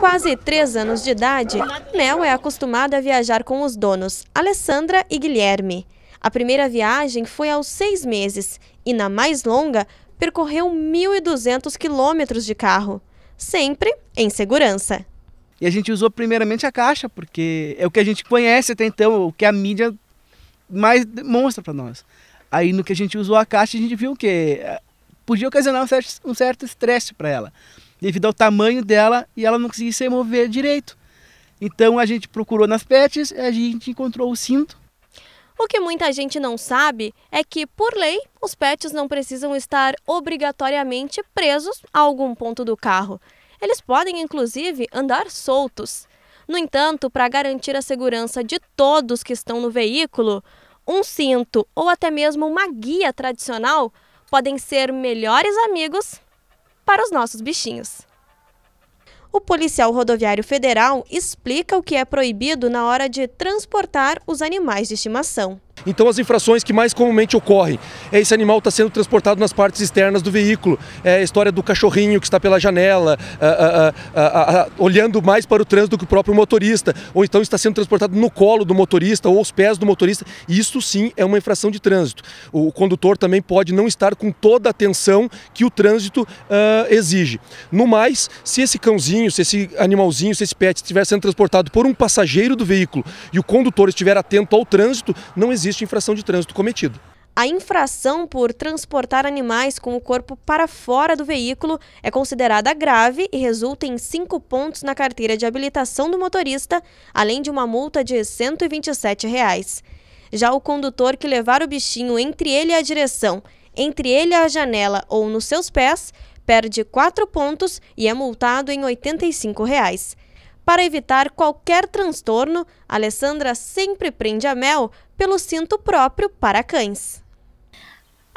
quase 3 anos de idade, Mel é acostumada a viajar com os donos, Alessandra e Guilherme. A primeira viagem foi aos seis meses e, na mais longa, percorreu 1.200 quilômetros de carro, sempre em segurança. E a gente usou primeiramente a caixa, porque é o que a gente conhece até então, o que a mídia mais demonstra para nós. Aí no que a gente usou a caixa, a gente viu que podia ocasionar um certo estresse um para ela devido ao tamanho dela e ela não conseguia se mover direito. Então a gente procurou nas PETs e a gente encontrou o cinto. O que muita gente não sabe é que, por lei, os pets não precisam estar obrigatoriamente presos a algum ponto do carro. Eles podem, inclusive, andar soltos. No entanto, para garantir a segurança de todos que estão no veículo, um cinto ou até mesmo uma guia tradicional podem ser melhores amigos para os nossos bichinhos. O policial rodoviário federal explica o que é proibido na hora de transportar os animais de estimação. Então as infrações que mais comumente ocorrem é esse animal está sendo transportado nas partes externas do veículo, é a história do cachorrinho que está pela janela, a, a, a, olhando mais para o trânsito do que o próprio motorista, ou então está sendo transportado no colo do motorista ou aos pés do motorista. Isso sim é uma infração de trânsito. O condutor também pode não estar com toda a atenção que o trânsito uh, exige. No mais, se esse cãozinho, se esse animalzinho, se esse pet estiver sendo transportado por um passageiro do veículo e o condutor estiver atento ao trânsito, não existe existe infração de trânsito cometida. A infração por transportar animais com o corpo para fora do veículo é considerada grave e resulta em cinco pontos na carteira de habilitação do motorista, além de uma multa de R$ 127. Reais. Já o condutor que levar o bichinho entre ele e a direção, entre ele e a janela ou nos seus pés, perde quatro pontos e é multado em R$ 85. Reais. Para evitar qualquer transtorno, Alessandra sempre prende a mel pelo cinto próprio para cães.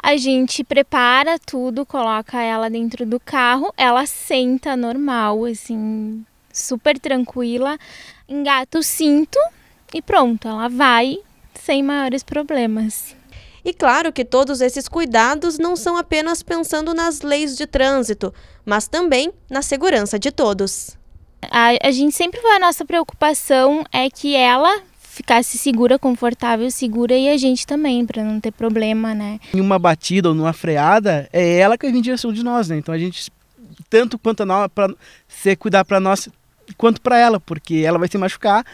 A gente prepara tudo, coloca ela dentro do carro, ela senta normal, assim, super tranquila, engata o cinto e pronto, ela vai sem maiores problemas. E claro que todos esses cuidados não são apenas pensando nas leis de trânsito, mas também na segurança de todos. A, a gente sempre foi a nossa preocupação é que ela ficasse segura, confortável, segura e a gente também, para não ter problema, né? Em uma batida ou numa freada, é ela que vem em direção de nós, né? Então a gente, tanto quanto a nós, para se cuidar para nós, quanto para ela, porque ela vai se machucar,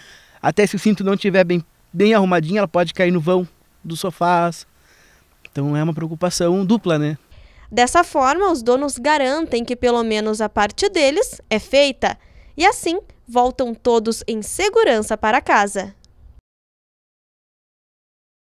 até se o cinto não estiver bem, bem arrumadinho, ela pode cair no vão dos sofás. Então é uma preocupação dupla, né? Dessa forma, os donos garantem que pelo menos a parte deles é feita. E assim, voltam todos em segurança para casa.